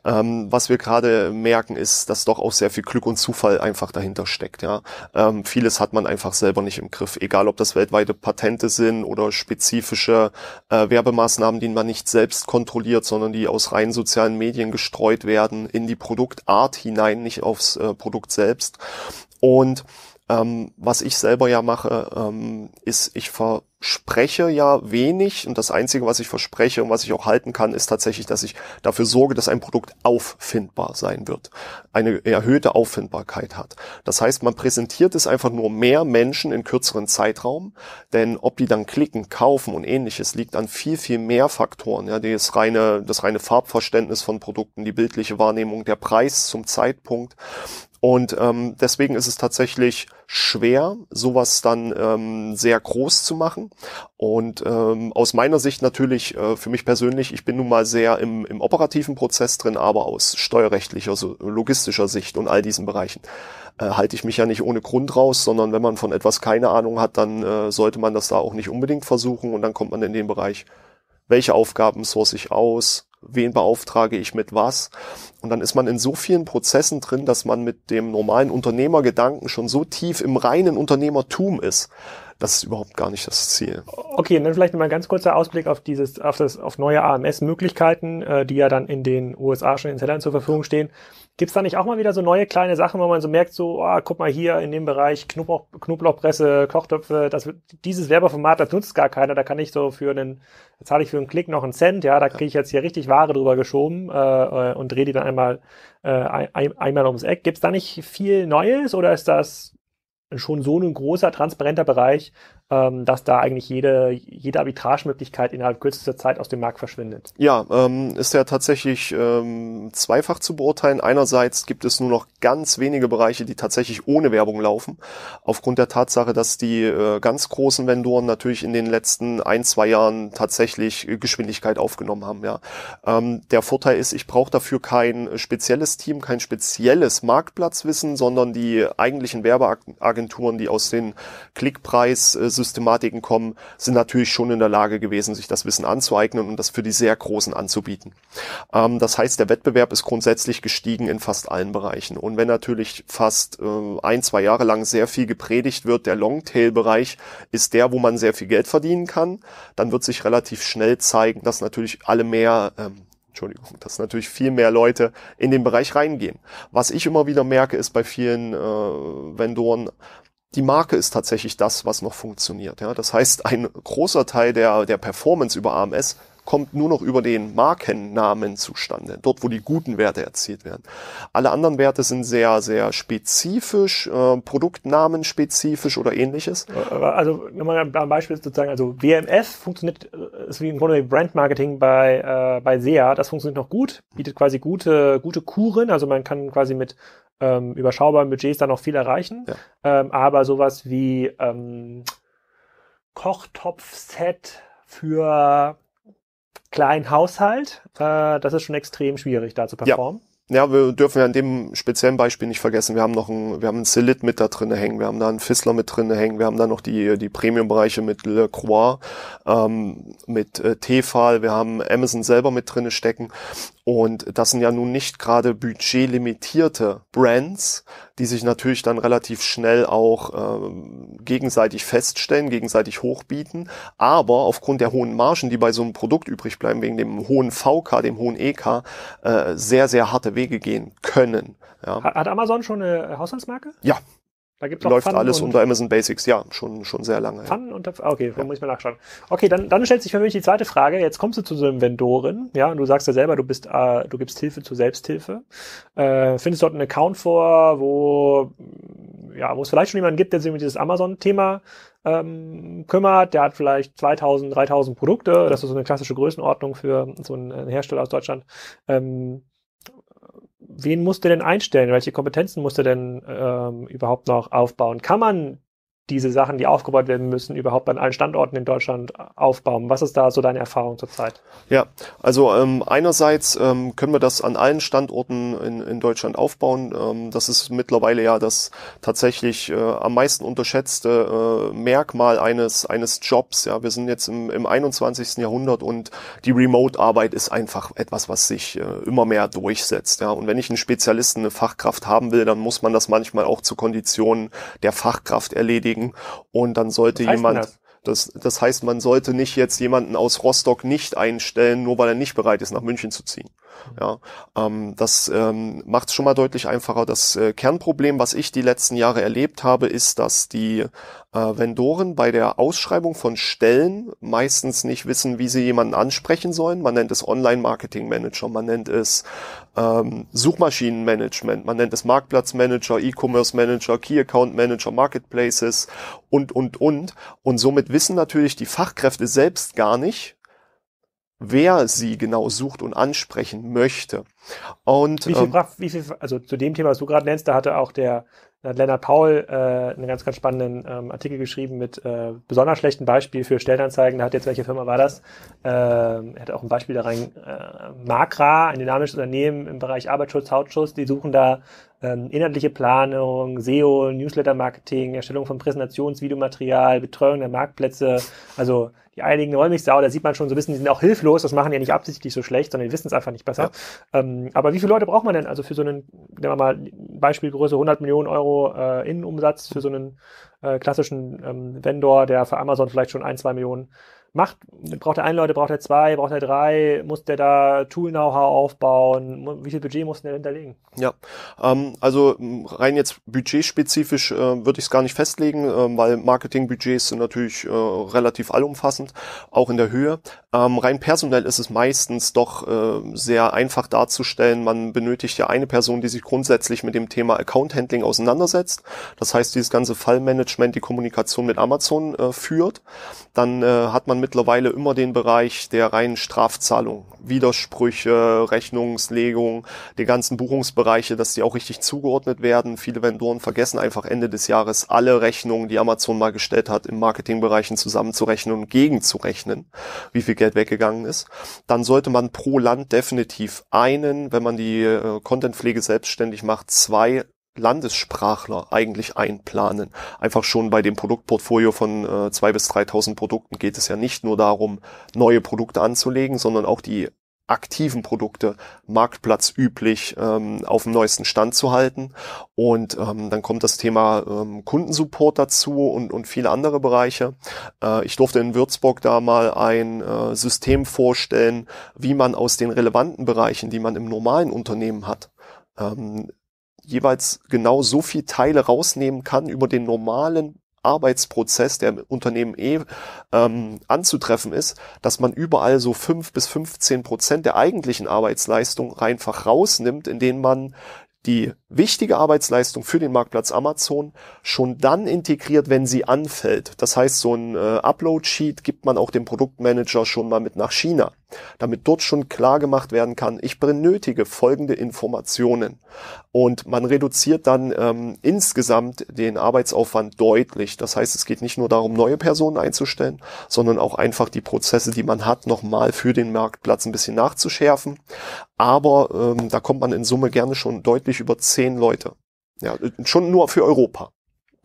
ähm, was wir gerade merken ist, dass doch auch sehr viel Glück und Zufall einfach dahinter steckt. Ja, ähm, vieles hat man einfach selber nicht im Griff. Egal, ob das weltweite Patente sind oder spezifische äh, Werbemaßnahmen, die man nicht selbst kontrolliert, sondern die aus rein sozialen Medien gestreut werden in die Produktart hinein, nicht aufs äh, Produkt Produkt selbst. Und ähm, was ich selber ja mache, ähm, ist, ich verspreche ja wenig und das Einzige, was ich verspreche und was ich auch halten kann, ist tatsächlich, dass ich dafür sorge, dass ein Produkt auffindbar sein wird, eine erhöhte Auffindbarkeit hat. Das heißt, man präsentiert es einfach nur mehr Menschen in kürzeren Zeitraum, denn ob die dann klicken, kaufen und ähnliches, liegt an viel, viel mehr Faktoren. Ja, das reine, das reine Farbverständnis von Produkten, die bildliche Wahrnehmung, der Preis zum Zeitpunkt und ähm, deswegen ist es tatsächlich schwer, sowas dann ähm, sehr groß zu machen. Und ähm, aus meiner Sicht natürlich, äh, für mich persönlich, ich bin nun mal sehr im, im operativen Prozess drin, aber aus steuerrechtlicher, so, logistischer Sicht und all diesen Bereichen äh, halte ich mich ja nicht ohne Grund raus, sondern wenn man von etwas keine Ahnung hat, dann äh, sollte man das da auch nicht unbedingt versuchen und dann kommt man in den Bereich, welche Aufgaben source ich aus, wen beauftrage ich mit was. Und dann ist man in so vielen Prozessen drin, dass man mit dem normalen Unternehmergedanken schon so tief im reinen Unternehmertum ist. Das ist überhaupt gar nicht das Ziel. Okay, und dann vielleicht nochmal ein ganz kurzer Ausblick auf dieses, auf das, auf neue AMS-Möglichkeiten, äh, die ja dann in den USA schon in Zellern zur Verfügung stehen. Gibt es da nicht auch mal wieder so neue kleine Sachen, wo man so merkt, so, ah, oh, guck mal hier in dem Bereich Knoblauch, Knoblauchpresse, Kochtöpfe, das, dieses Werbeformat, das nutzt gar keiner. Da kann ich so für einen, da zahle ich für einen Klick noch einen Cent, ja, da kriege ich jetzt hier richtig Ware drüber geschoben äh, äh und drehe die dann einmal, äh, ein, einmal ums Eck. Gibt es da nicht viel Neues oder ist das schon so ein großer, transparenter Bereich, ähm, dass da eigentlich jede, jede Arbitragemöglichkeit innerhalb kürzester Zeit aus dem Markt verschwindet. Ja, ähm, ist ja tatsächlich ähm, zweifach zu beurteilen. Einerseits gibt es nur noch ganz wenige Bereiche, die tatsächlich ohne Werbung laufen, aufgrund der Tatsache, dass die äh, ganz großen Vendoren natürlich in den letzten ein, zwei Jahren tatsächlich äh, Geschwindigkeit aufgenommen haben. Ja. Ähm, der Vorteil ist, ich brauche dafür kein spezielles Team, kein spezielles Marktplatzwissen, sondern die eigentlichen Werbeagenturen, die aus den Klickpreis äh, Systematiken kommen, sind natürlich schon in der Lage gewesen, sich das Wissen anzueignen und das für die sehr Großen anzubieten. Ähm, das heißt, der Wettbewerb ist grundsätzlich gestiegen in fast allen Bereichen. Und wenn natürlich fast äh, ein, zwei Jahre lang sehr viel gepredigt wird, der Longtail-Bereich ist der, wo man sehr viel Geld verdienen kann, dann wird sich relativ schnell zeigen, dass natürlich alle mehr ähm, Entschuldigung, dass natürlich viel mehr Leute in den Bereich reingehen. Was ich immer wieder merke, ist bei vielen äh, Vendoren, die Marke ist tatsächlich das, was noch funktioniert. Ja? Das heißt, ein großer Teil der, der Performance über AMS kommt nur noch über den Markennamen zustande, dort wo die guten Werte erzielt werden. Alle anderen Werte sind sehr, sehr spezifisch, äh, Produktnamen spezifisch oder ähnliches. Äh, äh, also nochmal ein Beispiel sozusagen, also WMS funktioniert, äh, ist wie im Grunde Brand Marketing bei, äh, bei SEA, das funktioniert noch gut, bietet quasi gute, gute Kuren, also man kann quasi mit ähm, überschaubaren Budgets da noch viel erreichen, ja. ähm, aber sowas wie ähm, Kochtopfset für kleinen Haushalt, äh, das ist schon extrem schwierig, da zu performen. Ja. ja. wir dürfen ja an dem speziellen Beispiel nicht vergessen, wir haben noch ein, wir haben ein Silit mit da drin hängen, wir haben da einen Fissler mit drin hängen, wir haben da noch die, die Premium-Bereiche mit Le Croix, ähm, mit äh, Tefal, wir haben Amazon selber mit drin stecken und das sind ja nun nicht gerade budgetlimitierte Brands, die sich natürlich dann relativ schnell auch ähm, gegenseitig feststellen, gegenseitig hochbieten. Aber aufgrund der hohen Margen, die bei so einem Produkt übrig bleiben, wegen dem hohen VK, dem hohen EK, äh, sehr, sehr harte Wege gehen können. Ja. Hat Amazon schon eine Haushaltsmarke? Ja, da gibt's auch Läuft Fun alles unter Amazon Basics, ja, schon, schon sehr lange. Fun ja. und okay, dann ja. muss ich mal nachschauen. Okay, dann, dann stellt sich für mich die zweite Frage. Jetzt kommst du zu so einem Vendorin, ja, und du sagst ja selber, du bist, äh, du gibst Hilfe zur Selbsthilfe. Äh, findest dort einen Account vor, wo, ja, wo es vielleicht schon jemanden gibt, der sich um dieses Amazon-Thema ähm, kümmert, der hat vielleicht 2000, 3000 Produkte, das ist so eine klassische Größenordnung für so einen äh, Hersteller aus Deutschland. Ähm, wen musst du denn einstellen? Welche Kompetenzen musst du denn ähm, überhaupt noch aufbauen? Kann man diese Sachen, die aufgebaut werden müssen, überhaupt an allen Standorten in Deutschland aufbauen? Was ist da so deine Erfahrung zurzeit? Ja, also ähm, einerseits ähm, können wir das an allen Standorten in, in Deutschland aufbauen. Ähm, das ist mittlerweile ja das tatsächlich äh, am meisten unterschätzte äh, Merkmal eines, eines Jobs. Ja, wir sind jetzt im, im 21. Jahrhundert und die Remote-Arbeit ist einfach etwas, was sich äh, immer mehr durchsetzt. Ja, und wenn ich einen Spezialisten, eine Fachkraft haben will, dann muss man das manchmal auch zu Konditionen der Fachkraft erledigen legen. Und dann sollte jemand. Das, das heißt, man sollte nicht jetzt jemanden aus Rostock nicht einstellen, nur weil er nicht bereit ist, nach München zu ziehen. Ja, ähm, das ähm, macht es schon mal deutlich einfacher. Das äh, Kernproblem, was ich die letzten Jahre erlebt habe, ist, dass die äh, Vendoren bei der Ausschreibung von Stellen meistens nicht wissen, wie sie jemanden ansprechen sollen. Man nennt es Online-Marketing-Manager, man nennt es ähm, Suchmaschinenmanagement, man nennt es marktplatz manager E-Commerce-Manager, Key-Account-Manager, Marketplaces und, und, und. Und somit wissen natürlich die Fachkräfte selbst gar nicht, wer sie genau sucht und ansprechen möchte. Und wie viel, ähm, wie viel also zu dem Thema, was du gerade nennst, da hatte auch der da hat Lennart Paul äh, einen ganz, ganz spannenden ähm, Artikel geschrieben mit äh, besonders schlechten Beispiel für Stellenanzeigen. Da hat jetzt, welche Firma war das? Äh, er hat auch ein Beispiel da rein. Äh, Magra, ein dynamisches Unternehmen im Bereich Arbeitsschutz, Hautschutz, die suchen da ähm, inhaltliche Planung, SEO, Newsletter-Marketing, Erstellung von Präsentationsvideomaterial, Betreuung der Marktplätze. Also die einigen mich sauer, da sieht man schon so ein bisschen, die sind auch hilflos, das machen ja nicht absichtlich so schlecht, sondern die wissen es einfach nicht besser. Ja. Ähm, aber wie viele Leute braucht man denn also für so einen, nehmen wir mal Beispielgröße 100 Millionen Euro äh, Innenumsatz für so einen äh, klassischen ähm, Vendor, der für Amazon vielleicht schon ein, zwei Millionen macht, braucht er ein Leute, braucht er zwei, braucht er drei, muss der da Tool-Know-how aufbauen, wie viel Budget muss der hinterlegen? Ja, ähm, also rein jetzt budgetspezifisch äh, würde ich es gar nicht festlegen, äh, weil Marketingbudgets sind natürlich äh, relativ allumfassend, auch in der Höhe. Ähm, rein personell ist es meistens doch äh, sehr einfach darzustellen. Man benötigt ja eine Person, die sich grundsätzlich mit dem Thema Account Handling auseinandersetzt. Das heißt, dieses ganze Fallmanagement, die Kommunikation mit Amazon äh, führt. Dann äh, hat man man mittlerweile immer den Bereich der reinen Strafzahlung, Widersprüche, Rechnungslegung, die ganzen Buchungsbereiche, dass die auch richtig zugeordnet werden. Viele Vendoren vergessen einfach Ende des Jahres alle Rechnungen, die Amazon mal gestellt hat, im Marketingbereichen zusammenzurechnen und gegenzurechnen, wie viel Geld weggegangen ist. Dann sollte man pro Land definitiv einen, wenn man die äh, Contentpflege selbstständig macht, zwei Landessprachler eigentlich einplanen. Einfach schon bei dem Produktportfolio von äh, 2.000 bis 3.000 Produkten geht es ja nicht nur darum, neue Produkte anzulegen, sondern auch die aktiven Produkte marktplatzüblich ähm, auf dem neuesten Stand zu halten. Und ähm, dann kommt das Thema ähm, Kundensupport dazu und, und viele andere Bereiche. Äh, ich durfte in Würzburg da mal ein äh, System vorstellen, wie man aus den relevanten Bereichen, die man im normalen Unternehmen hat, ähm, jeweils genau so viel Teile rausnehmen kann über den normalen Arbeitsprozess, der im Unternehmen eh ähm, anzutreffen ist, dass man überall so fünf bis 15 Prozent der eigentlichen Arbeitsleistung einfach rausnimmt, indem man die wichtige Arbeitsleistung für den Marktplatz Amazon schon dann integriert, wenn sie anfällt. Das heißt, so ein äh, Upload-Sheet gibt man auch dem Produktmanager schon mal mit nach China damit dort schon klar gemacht werden kann, ich benötige folgende Informationen. Und man reduziert dann ähm, insgesamt den Arbeitsaufwand deutlich. Das heißt, es geht nicht nur darum, neue Personen einzustellen, sondern auch einfach die Prozesse, die man hat, nochmal für den Marktplatz ein bisschen nachzuschärfen. Aber ähm, da kommt man in Summe gerne schon deutlich über zehn Leute. Ja, äh, schon nur für Europa.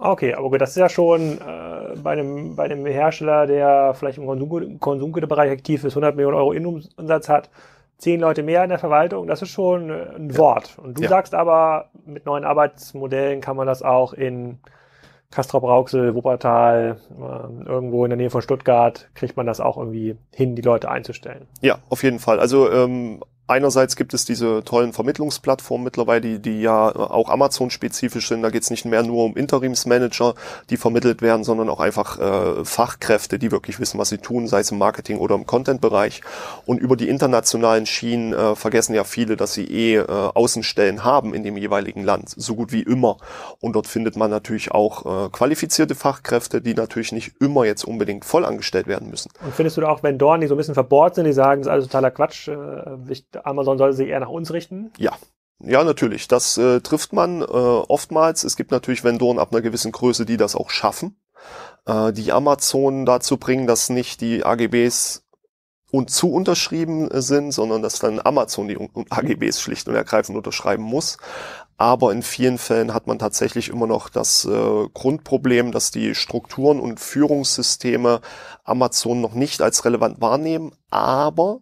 Ah, okay, aber gut, das ist ja schon äh, bei, einem, bei einem Hersteller, der vielleicht im Konsum, Konsumgüterbereich aktiv ist, 100 Millionen Euro Innenumsatz hat, zehn Leute mehr in der Verwaltung, das ist schon äh, ein ja. Wort. Und du ja. sagst aber, mit neuen Arbeitsmodellen kann man das auch in Kastrop-Rauxel, Wuppertal, äh, irgendwo in der Nähe von Stuttgart, kriegt man das auch irgendwie hin, die Leute einzustellen. Ja, auf jeden Fall. Also ähm, Einerseits gibt es diese tollen Vermittlungsplattformen mittlerweile, die, die ja äh, auch Amazon-spezifisch sind. Da geht es nicht mehr nur um Interimsmanager, die vermittelt werden, sondern auch einfach äh, Fachkräfte, die wirklich wissen, was sie tun, sei es im Marketing oder im Content-Bereich. Und über die internationalen Schienen äh, vergessen ja viele, dass sie eh äh, Außenstellen haben in dem jeweiligen Land, so gut wie immer. Und dort findet man natürlich auch äh, qualifizierte Fachkräfte, die natürlich nicht immer jetzt unbedingt voll angestellt werden müssen. Und findest du da auch Dorn, die so ein bisschen verbohrt sind, die sagen, das ist alles totaler Quatsch, äh, ich Amazon sollte sich eher nach uns richten? Ja. Ja, natürlich. Das äh, trifft man äh, oftmals. Es gibt natürlich Vendoren ab einer gewissen Größe, die das auch schaffen, äh, die Amazon dazu bringen, dass nicht die AGBs und zu unterschrieben äh, sind, sondern dass dann Amazon die AGBs schlicht und ergreifend unterschreiben muss. Aber in vielen Fällen hat man tatsächlich immer noch das äh, Grundproblem, dass die Strukturen und Führungssysteme Amazon noch nicht als relevant wahrnehmen. Aber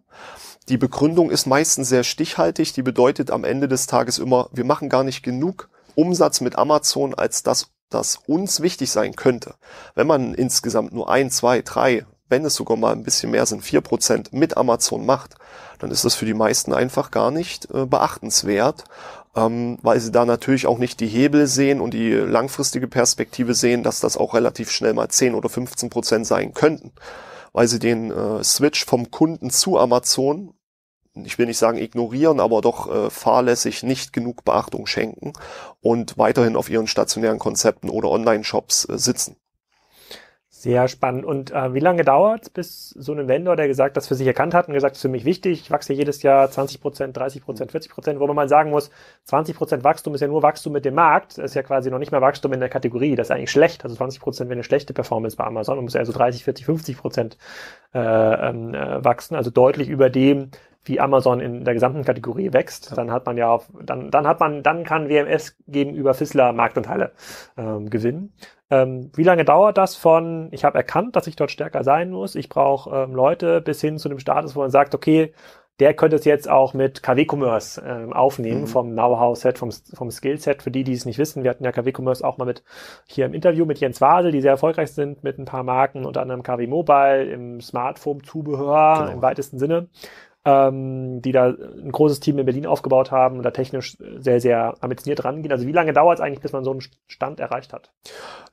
die Begründung ist meistens sehr stichhaltig, die bedeutet am Ende des Tages immer, wir machen gar nicht genug Umsatz mit Amazon, als dass das uns wichtig sein könnte. Wenn man insgesamt nur ein, zwei, drei, wenn es sogar mal ein bisschen mehr sind, vier Prozent mit Amazon macht, dann ist das für die meisten einfach gar nicht äh, beachtenswert, ähm, weil sie da natürlich auch nicht die Hebel sehen und die langfristige Perspektive sehen, dass das auch relativ schnell mal zehn oder 15% Prozent sein könnten weil sie den äh, Switch vom Kunden zu Amazon, ich will nicht sagen ignorieren, aber doch äh, fahrlässig nicht genug Beachtung schenken und weiterhin auf ihren stationären Konzepten oder Online-Shops äh, sitzen. Sehr spannend. Und äh, wie lange dauert es, bis so ein Vendor, der gesagt, das für sich erkannt hat und gesagt, das ist für mich wichtig, ich wachse jedes Jahr 20 Prozent, 30 Prozent, 40 mhm. Prozent, wobei man sagen muss, 20 Prozent Wachstum ist ja nur Wachstum mit dem Markt, ist ja quasi noch nicht mehr Wachstum in der Kategorie, das ist eigentlich schlecht. Also 20 Prozent wäre eine schlechte Performance bei Amazon, man muss also 30, 40, 50 Prozent äh, ähm, äh, wachsen, also deutlich über dem, wie Amazon in der gesamten Kategorie wächst, dann hat man ja auf, dann, dann hat man, dann kann WMS gegenüber Fissler Marktanteile ähm, gewinnen. Ähm, wie lange dauert das von, ich habe erkannt, dass ich dort stärker sein muss, ich brauche ähm, Leute, bis hin zu dem Status, wo man sagt, okay, der könnte es jetzt auch mit KW-Commerce ähm, aufnehmen mhm. vom Know-how-Set, vom, vom Skillset. Für die, die es nicht wissen, wir hatten ja KW-Commerce auch mal mit hier im Interview mit Jens Wasel, die sehr erfolgreich sind mit ein paar Marken, unter anderem KW Mobile, im Smartphone-Zubehör genau. im weitesten Sinne ähm, die da ein großes Team in Berlin aufgebaut haben und da technisch sehr, sehr ambitioniert rangehen. Also wie lange dauert es eigentlich, bis man so einen Stand erreicht hat?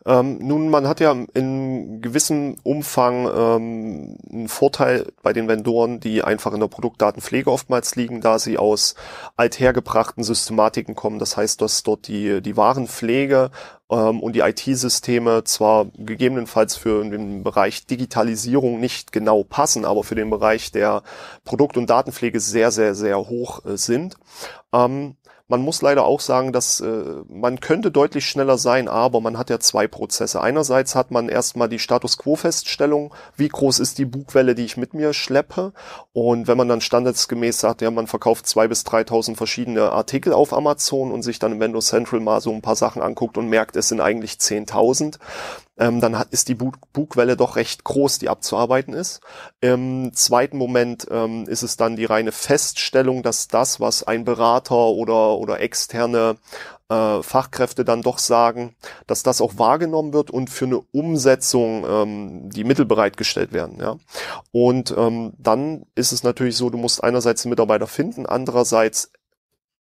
Ähm, nun, man hat ja in gewissem Umfang ähm, einen Vorteil bei den Vendoren, die einfach in der Produktdatenpflege oftmals liegen, da sie aus althergebrachten Systematiken kommen. Das heißt, dass dort die, die Warenpflege ähm, und die IT-Systeme zwar gegebenenfalls für den Bereich Digitalisierung nicht genau passen, aber für den Bereich der Produkt- und Datenpflege sehr, sehr, sehr hoch äh, sind. Ähm, man muss leider auch sagen, dass äh, man könnte deutlich schneller sein, aber man hat ja zwei Prozesse. Einerseits hat man erstmal die Status Quo-Feststellung, wie groß ist die Bugwelle, die ich mit mir schleppe. Und wenn man dann standardsgemäß sagt, ja, man verkauft zwei bis 3.000 verschiedene Artikel auf Amazon und sich dann im Windows Central mal so ein paar Sachen anguckt und merkt, es sind eigentlich 10.000, ähm, dann hat, ist die Bugwelle doch recht groß, die abzuarbeiten ist. Im zweiten Moment ähm, ist es dann die reine Feststellung, dass das, was ein Berater oder, oder externe äh, Fachkräfte dann doch sagen, dass das auch wahrgenommen wird und für eine Umsetzung ähm, die Mittel bereitgestellt werden. Ja? Und ähm, dann ist es natürlich so, du musst einerseits Mitarbeiter finden, andererseits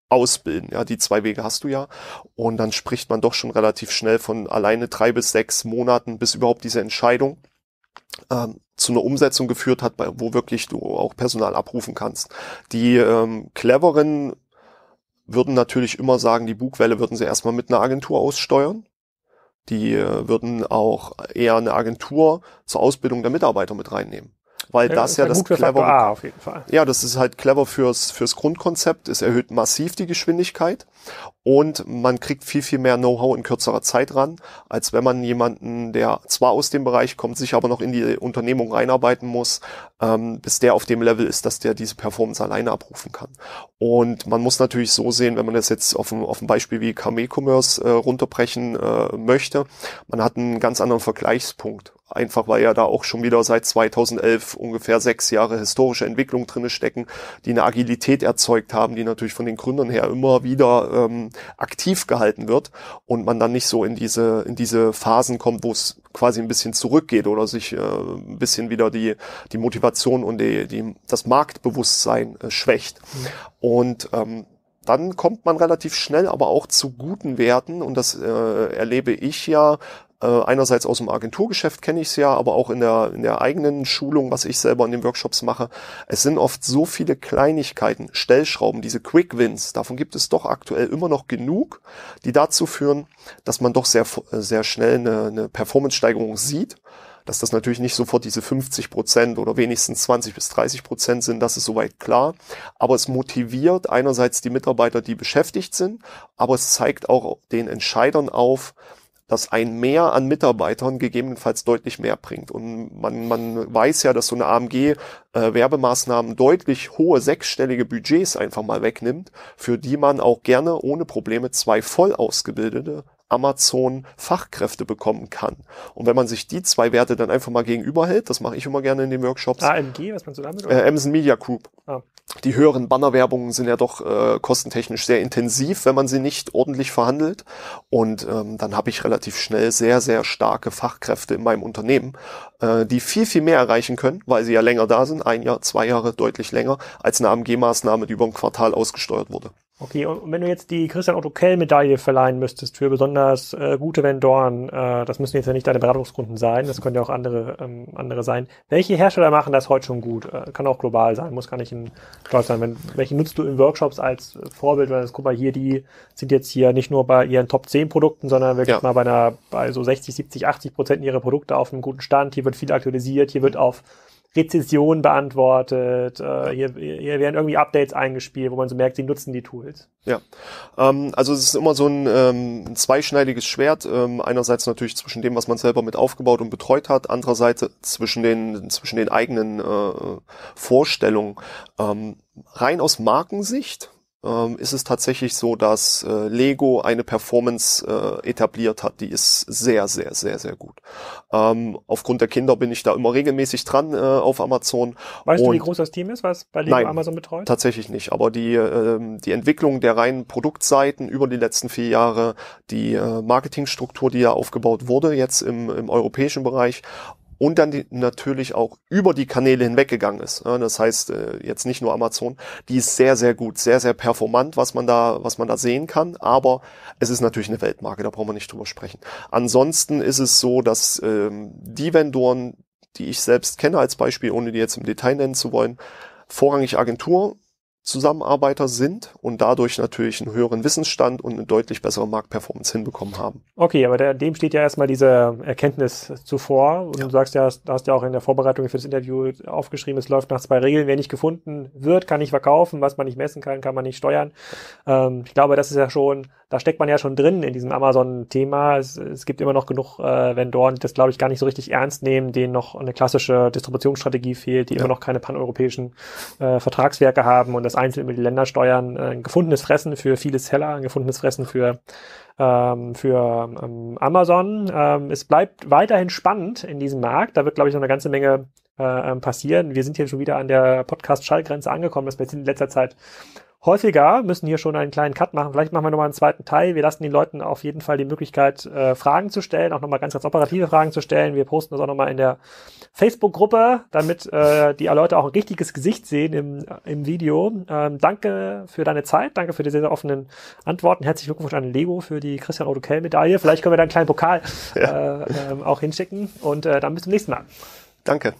ausbilden. Ja, die zwei Wege hast du ja. Und dann spricht man doch schon relativ schnell von alleine drei bis sechs Monaten, bis überhaupt diese Entscheidung ähm, zu einer Umsetzung geführt hat, wo wirklich du auch Personal abrufen kannst. Die ähm, cleveren würden natürlich immer sagen, die Bugwelle würden sie erstmal mit einer Agentur aussteuern. Die äh, würden auch eher eine Agentur zur Ausbildung der Mitarbeiter mit reinnehmen weil ja, das ist ja das clever A ah, auf jeden Fall. Ja, das ist halt clever fürs fürs Grundkonzept. Es erhöht massiv die Geschwindigkeit und man kriegt viel viel mehr Know-how in kürzerer Zeit ran, als wenn man jemanden, der zwar aus dem Bereich kommt, sich aber noch in die Unternehmung reinarbeiten muss, ähm, bis der auf dem Level ist, dass der diese Performance alleine abrufen kann. Und man muss natürlich so sehen, wenn man das jetzt auf ein, auf ein Beispiel wie Kame Commerce äh, runterbrechen äh, möchte, man hat einen ganz anderen Vergleichspunkt einfach weil ja da auch schon wieder seit 2011 ungefähr sechs Jahre historische Entwicklung drinne stecken, die eine Agilität erzeugt haben, die natürlich von den Gründern her immer wieder ähm, aktiv gehalten wird und man dann nicht so in diese in diese Phasen kommt, wo es quasi ein bisschen zurückgeht oder sich äh, ein bisschen wieder die die Motivation und die, die das Marktbewusstsein äh, schwächt mhm. und ähm, dann kommt man relativ schnell aber auch zu guten Werten und das äh, erlebe ich ja äh, einerseits aus dem Agenturgeschäft kenne ich es ja, aber auch in der, in der eigenen Schulung, was ich selber in den Workshops mache. Es sind oft so viele Kleinigkeiten, Stellschrauben, diese Quick Wins, davon gibt es doch aktuell immer noch genug, die dazu führen, dass man doch sehr, sehr schnell eine, eine Performance-Steigerung sieht. Dass das natürlich nicht sofort diese 50 Prozent oder wenigstens 20 bis 30 Prozent sind, das ist soweit klar. Aber es motiviert einerseits die Mitarbeiter, die beschäftigt sind, aber es zeigt auch den Entscheidern auf, dass ein Mehr an Mitarbeitern gegebenenfalls deutlich mehr bringt. Und man, man weiß ja, dass so eine AMG äh, Werbemaßnahmen deutlich hohe sechsstellige Budgets einfach mal wegnimmt, für die man auch gerne ohne Probleme zwei voll ausgebildete Amazon Fachkräfte bekommen kann. Und wenn man sich die zwei Werte dann einfach mal gegenüberhält, das mache ich immer gerne in den Workshops. AMG, was man so damit? Äh, Amazon Media Group. Ah. Die höheren Bannerwerbungen sind ja doch äh, kostentechnisch sehr intensiv, wenn man sie nicht ordentlich verhandelt. Und ähm, dann habe ich relativ schnell sehr, sehr starke Fachkräfte in meinem Unternehmen, äh, die viel, viel mehr erreichen können, weil sie ja länger da sind, ein Jahr, zwei Jahre, deutlich länger, als eine AMG-Maßnahme, die über ein Quartal ausgesteuert wurde. Okay, und wenn du jetzt die Christian Otto Kell-Medaille verleihen müsstest für besonders äh, gute Vendoren, äh, das müssen jetzt ja nicht deine Beratungskunden sein, das können ja auch andere, ähm, andere sein. Welche Hersteller machen das heute schon gut? Äh, kann auch global sein, muss gar nicht in Deutschland sein. Wenn, welche nutzt du in Workshops als äh, Vorbild? Weil das, guck mal, hier, die sind jetzt hier nicht nur bei ihren Top 10 Produkten, sondern wirklich ja. mal bei einer, bei so 60, 70, 80 Prozent ihrer Produkte auf einem guten Stand. Hier wird viel aktualisiert, hier wird auf Rezession beantwortet, äh, hier, hier werden irgendwie Updates eingespielt, wo man so merkt, sie nutzen die Tools. Ja, ähm, also es ist immer so ein, ähm, ein zweischneidiges Schwert. Ähm, einerseits natürlich zwischen dem, was man selber mit aufgebaut und betreut hat, andererseits zwischen den, zwischen den eigenen äh, Vorstellungen. Ähm, rein aus Markensicht ähm, ist es tatsächlich so, dass äh, Lego eine Performance äh, etabliert hat, die ist sehr, sehr, sehr, sehr gut. Ähm, aufgrund der Kinder bin ich da immer regelmäßig dran äh, auf Amazon. Weißt und du, wie groß das Team ist, was bei Lego nein, Amazon betreut? Tatsächlich nicht. Aber die, ähm, die Entwicklung der reinen Produktseiten über die letzten vier Jahre, die äh, Marketingstruktur, die ja aufgebaut wurde, jetzt im, im europäischen Bereich und dann die, natürlich auch über die Kanäle hinweggegangen ist. Ja, ne? das heißt äh, jetzt nicht nur Amazon, die ist sehr sehr gut, sehr sehr performant, was man da was man da sehen kann. Aber es ist natürlich eine Weltmarke, da brauchen wir nicht drüber sprechen. Ansonsten ist es so, dass ähm, die Vendoren, die ich selbst kenne als Beispiel, ohne die jetzt im Detail nennen zu wollen, vorrangig Agentur Zusammenarbeiter sind und dadurch natürlich einen höheren Wissensstand und eine deutlich bessere Marktperformance hinbekommen haben. Okay, aber der, dem steht ja erstmal diese Erkenntnis zuvor. Und ja. du sagst ja, hast, hast ja auch in der Vorbereitung für das Interview aufgeschrieben, es läuft nach zwei Regeln. Wer nicht gefunden wird, kann nicht verkaufen. Was man nicht messen kann, kann man nicht steuern. Ähm, ich glaube, das ist ja schon da steckt man ja schon drin in diesem Amazon-Thema. Es, es, gibt immer noch genug äh, Vendoren, die das, glaube ich, gar nicht so richtig ernst nehmen, denen noch eine klassische Distributionsstrategie fehlt, die ja. immer noch keine paneuropäischen äh, Vertragswerke haben und das einzeln über die Länder steuern. Äh, ein gefundenes Fressen für viele Seller, ein gefundenes Fressen für ähm, für ähm, Amazon. Ähm, es bleibt weiterhin spannend in diesem Markt. Da wird, glaube ich, noch eine ganze Menge äh, ähm, passieren. Wir sind hier schon wieder an der Podcast-Schallgrenze angekommen, dass wir jetzt in letzter Zeit häufiger, müssen hier schon einen kleinen Cut machen. Vielleicht machen wir nochmal einen zweiten Teil. Wir lassen den Leuten auf jeden Fall die Möglichkeit, äh, Fragen zu stellen, auch nochmal ganz, ganz operative Fragen zu stellen. Wir posten das auch nochmal in der Facebook-Gruppe, damit äh, die Leute auch ein richtiges Gesicht sehen im, im Video. Ähm, danke für deine Zeit, danke für die sehr, sehr offenen Antworten. Herzlichen Glückwunsch an Lego für die Christian Odokell Medaille. Vielleicht können wir da einen kleinen Pokal ja. äh, ähm, auch hinschicken und äh, dann bis zum nächsten Mal. Danke.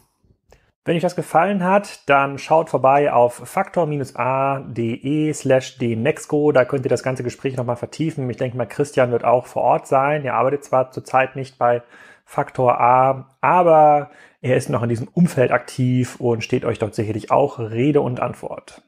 Wenn euch das gefallen hat, dann schaut vorbei auf faktor-a.de slash demexco. Da könnt ihr das ganze Gespräch nochmal vertiefen. Ich denke mal, Christian wird auch vor Ort sein. Er arbeitet zwar zurzeit nicht bei Faktor A, aber er ist noch in diesem Umfeld aktiv und steht euch dort sicherlich auch Rede und Antwort.